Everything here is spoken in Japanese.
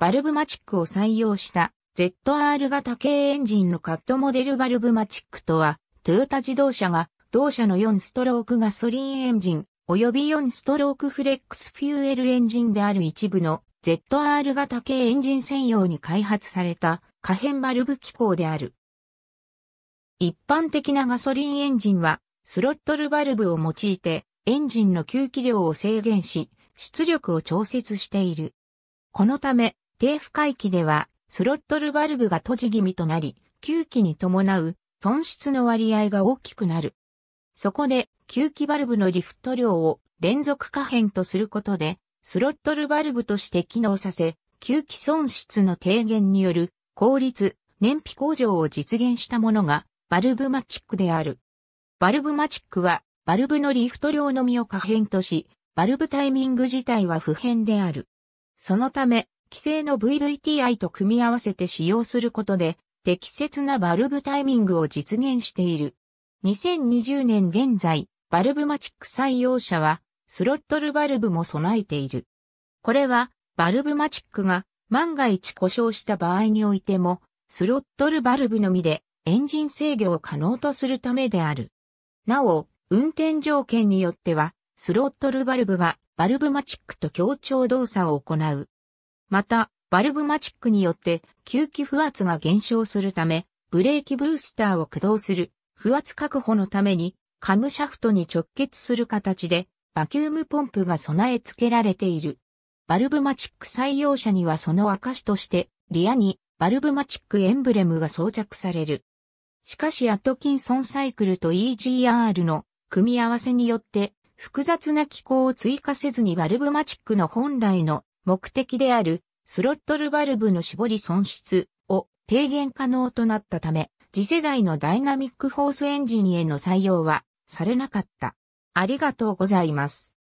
バルブマチックを採用した ZR 型軽エンジンのカットモデルバルブマチックとは、トヨタ自動車が同社の4ストロークガソリンエンジン及び4ストロークフレックスフューエルエンジンである一部の ZR 型軽エンジン専用に開発された可変バルブ機構である。一般的なガソリンエンジンはスロットルバルブを用いてエンジンの吸気量を制限し出力を調節している。このため低不回帰では、スロットルバルブが閉じ気味となり、吸気に伴う損失の割合が大きくなる。そこで、吸気バルブのリフト量を連続可変とすることで、スロットルバルブとして機能させ、吸気損失の低減による効率、燃費向上を実現したものが、バルブマチックである。バルブマチックは、バルブのリフト量のみを可変とし、バルブタイミング自体は不変である。そのため、規制の VVTI と組み合わせて使用することで、適切なバルブタイミングを実現している。2020年現在、バルブマチック採用者は、スロットルバルブも備えている。これは、バルブマチックが万が一故障した場合においても、スロットルバルブのみでエンジン制御を可能とするためである。なお、運転条件によっては、スロットルバルブがバルブマチックと協調動作を行うまた、バルブマチックによって吸気不圧が減少するため、ブレーキブースターを駆動する不圧確保のために、カムシャフトに直結する形で、バキュームポンプが備え付けられている。バルブマチック採用者にはその証として、リアにバルブマチックエンブレムが装着される。しかしアトキンソンサイクルと EGR の組み合わせによって複雑な機構を追加せずにバルブマチックの本来の目的であるスロットルバルブの絞り損失を低減可能となったため、次世代のダイナミックフォースエンジンへの採用はされなかった。ありがとうございます。